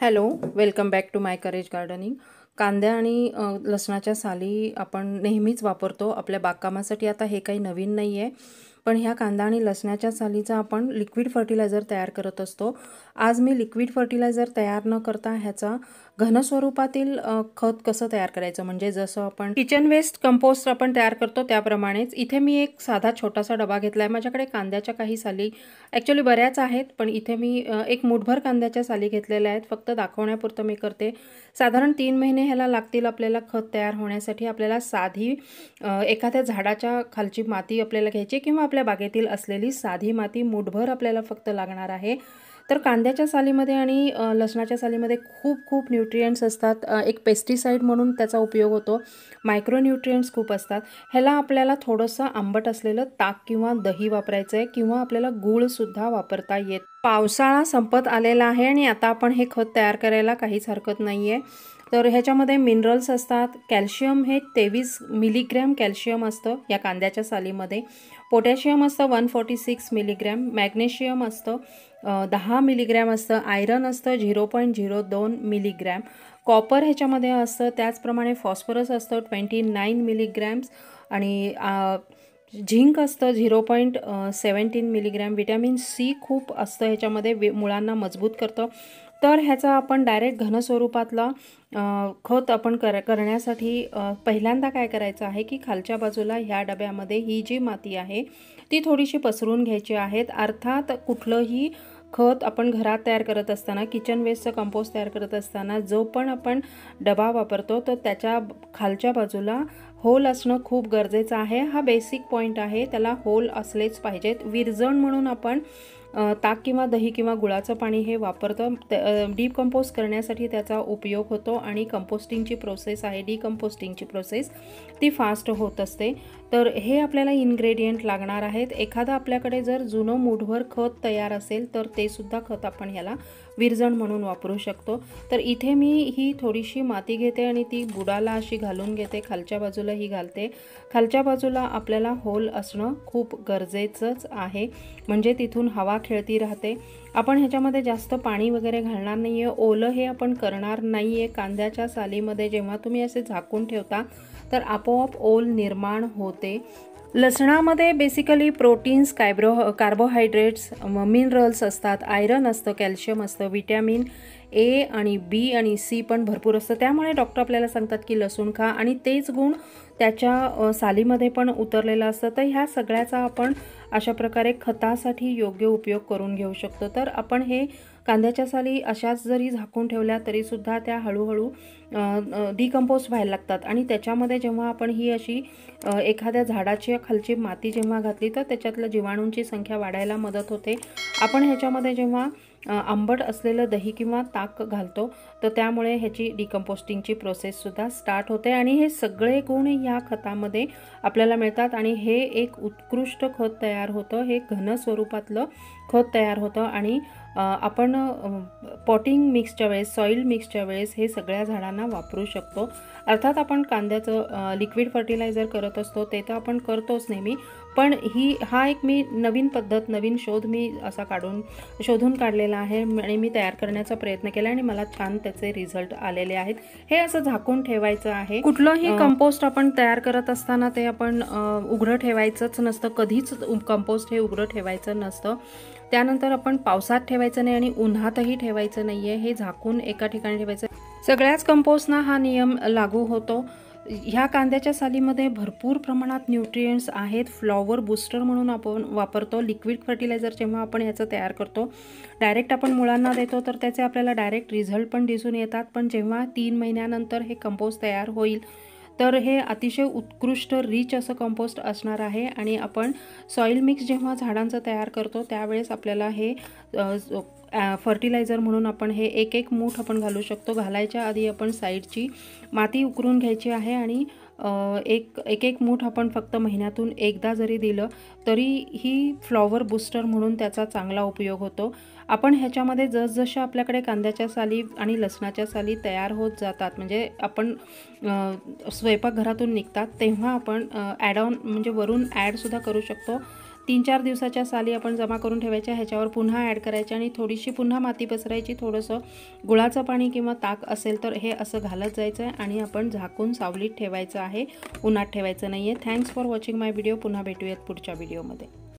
hello welcome back to my courage gardening कांद्या आणि लसणाच्या साली आपण नेहमीच वापरतो आपल्या बागकामासाठी आता हे काही नवीन नाही आहे पण ह्या कांदा आणि लसणाच्या सालीचा आपण लिक्विड फर्टिलायझर तयार करत असतो आज मी लिक्विड फर्टिलायझर तयार न करता ह्याचा घनस्वरूपातील खत कसं तयार करायचं म्हणजे जसं आपण किचन वेस्ट कंपोस्ट आपण तयार करतो त्याप्रमाणेच इथे मी एक साधा छोटासा डबा घेतला आहे माझ्याकडे कांद्याच्या काही साली ॲक्च्युली बऱ्याच आहेत पण इथे मी एक मुठभर कांद्याच्या साली घेतलेल्या आहेत फक्त दाखवण्यापुरतं मी करते साधारण तीन महिने ह्याला लागतील आपल्याला खत तयार होण्यासाठी आपल्याला साधी एखाद्या झाडाच्या खालची माती आपल्याला घ्यायची किंवा आपल्या बागेतील असलेली साधी माती मुठभर आपल्याला फक्त लागणार आहे तर कांद्याच्या सालीमध्ये आणि लसणाच्या सालीमध्ये खूप खूप न्यूट्रियंट्स असतात एक पेस्टिसाईड म्हणून त्याचा उपयोग होतो मायक्रोन्यूट्रियंट्स खूप असतात ह्याला आपल्याला थोडंसं आंबट असलेलं ताक किंवा दही वापरायचं आहे किंवा आपल्याला गूळसुद्धा वापरता येत पावसाळा संपत आलेला आहे आणि आता आपण हे खत तयार करायला काहीच हरकत नाही आहे तर ह्याच्यामध्ये मिनरल्स असतात कॅल्शियम हे तेवीस मिलीग्रॅम कॅल्शियम असतं या कांद्याच्या सालीमध्ये पोटॅशियम असतं one forty six milligram magnesium असतं दहा मिलीग्रॅम असतं आयरन असतं झिरो पॉईंट झिरो दोन मिलीग्रॅम कॉपर ह्याच्यामध्ये असतं त्याचप्रमाणे फॉस्फरस असतं ट्वेंटी नाईन मिलीग्रॅम्स आणि झिंक असतं zero point seventeen milligram vitamin C खूप असतं ह्याच्यामध्ये वि मुळांना मजबूत करतं तर ह्याचा आपण डायरेक्ट घनस्वरूपातला खत आपण कर करण्यासाठी पहिल्यांदा काय करायचं आहे की खालच्या बाजूला ह्या डब्यामध्ये ही जी माती आहे ती थोडीशी पसरून घ्यायची आहेत अर्थात कुठलंही खत आपण घरात तयार करत असताना किचन वेस्टचं कंपोस्ट तयार करत असताना जो पण आपण डबा वापरतो तर त्याच्या खालच्या बाजूला होल असणं खूप गरजेचं आहे हा बेसिक पॉईंट आहे त्याला होल असलेच पाहिजेत विरजण म्हणून आपण ताक किंवा दही किंवा गुळाचं पाणी हे वापरतो डीप करण्यासाठी त्याचा उपयोग होतो आणि कंपोस्टिंगची प्रोसेस आहे डिकम्पोस्टिंगची प्रोसेस ती फास्ट होत असते तर हे आपल्याला इन्ग्रेडियंट लागणार आहेत एखादा आपल्याकडे जर जुनं मूठभर खत तयार असेल तर ते सुद्धा खत आपण ह्याला विरजण म्हणून वापरू शकतो तर इथे मी ही थोडीशी माती घेते आणि ती बुडाला अशी घालून घेते खालच्या बाजूला ही घालते खालच्या बाजूला आपल्याला होल असणं खूप गरजेचंच आहे म्हणजे तिथून हवा खेळती राहते आपण ह्याच्यामध्ये जास्त पाणी वगैरे घालणार नाही आहे ओलं हे आपण करणार नाही आहे कांद्याच्या सालीमध्ये जेव्हा तुम्ही असे झाकून ठेवता तर आपोआप ओल निर्माण होते लसणामध्ये बेसिकली प्रोटीन्स कायब्रो कार्बोहायड्रेट्स मिनरल्स असतात आयरन असतं कॅल्शियम असतं विटॅमिन ए आणि बी आणि सी पण भरपूर असतं त्यामुळे डॉक्टर आपल्याला सांगतात की लसूण खा आणि तेच गुण त्याच्या सालीमध्ये पण उतरलेलं असतं तर ह्या सगळ्याचा आपण अशा प्रकारे खतासाठी योग्य उपयोग करून घेऊ शकतो तर आपण हे कांद्याच्या साली अशाच जरी झाकून ठेवल्या तरीसुद्धा त्या हळूहळू डिकम्पोज व्हायला लागतात आणि त्याच्यामध्ये जेव्हा आपण ही अशी एखाद्या झाडाची खालची माती जेव्हा घातली तर त्याच्यातल्या जीवाणूंची संख्या वाढायला मदत होते आपण ह्याच्यामध्ये जेव्हा आंबट असलेलं दही किंवा ताक घालतो तर त्यामुळे ह्याची डिकम्पोस्टिंगची प्रोसेससुद्धा स्टार्ट होते आणि हे सगळे गुण या खतामध्ये आपल्याला मिळतात आणि हे एक उत्कृष्ट खत तयार होतं हे घन स्वरूपातलं खत तयार होतं आणि आपण पॉटिंग मिक्सच्या वेळेस सॉईल मिक्सच्या वेळेस हे सगळ्या झाडांना वापरू शकतो अर्थात आपण कांद्याचं लिक्विड फर्टिलायझर करत असतो ते तर आपण करतोच नेहमी पण ही हा एक मी नवीन पद्धत नवीन शोध मी असा काढून शोधून काढलेला आहे आणि मी तयार करण्याचा प्रयत्न केला आणि मला छान त्याचे रिझल्ट आलेले आहेत हे असं झाकून ठेवायचं आहे कुठलंही कंपोस्ट आपण तयार करत असताना ते आपण उघडं ठेवायचंच नसतं कधीच कंपोस्ट हे उघडं ठेवायचं नसतं त्यानंतर आपण पावसात ठेवायचं नाही आणि उन्हातही ठेवायचं नाही आहे हे झाकून एका ठिकाणी ठेवायचं सगळ्याच कंपोस्टना हा नियम लागू होतो ह्या कांद्याच्या सालीमध्ये भरपूर प्रमाणात न्यूट्रियंट्स आहेत फ्लॉवर बूस्टर म्हणून आपण वापरतो लिक्विड फर्टिलायझर जेव्हा आपण याचं तयार करतो डायरेक्ट आपण मुळांना देतो तर त्याचे आपल्याला डायरेक्ट रिझल्ट पण दिसून येतात पण जेव्हा तीन महिन्यानंतर हे कंपोस्ट तयार होईल तर हे अतिशय उत्कृष्ट रिच असं कंपोस्ट असणार आहे आणि आपण सॉईल मिक्स जेव्हा झाडांचं तयार करतो त्यावेळेस आपल्याला हे फर्टिलायझर म्हणून आपण हे एक एक मूठ आपण घालू शकतो घालायच्या आधी आपण साईडची माती उकरून घ्यायची आहे आणि एक एक एक मूठ आपण फक्त महिन्यातून एकदा जरी दिलं तरी ही फ्लॉवर बूस्टर म्हणून त्याचा चांगला उपयोग होतो आपण ह्याच्यामध्ये जसजशा आपल्याकडे कांद्याच्या साली आणि लसणाच्या साली तयार होत जातात म्हणजे आपण स्वयंपाकघरातून निघतात तेव्हा आपण ॲड ऑन म्हणजे वरून ॲडसुद्धा करू शकतो तीन चार दिवसाच्या साली आपण जमा करून ठेवायच्या ह्याच्यावर पुन्हा ॲड करायच्या आणि थोडीशी पुन्हा माती पसरायची थोडंसं गुळाचं पाणी किंवा ताक असेल तर हे असं घालत जायचं आहे आणि आपण झाकून सावलीत ठेवायचं आहे उन्हात ठेवायचं नाही आहे thanks for watching my video पुन्हा भेटूयात पुढच्या व्हिडिओमध्ये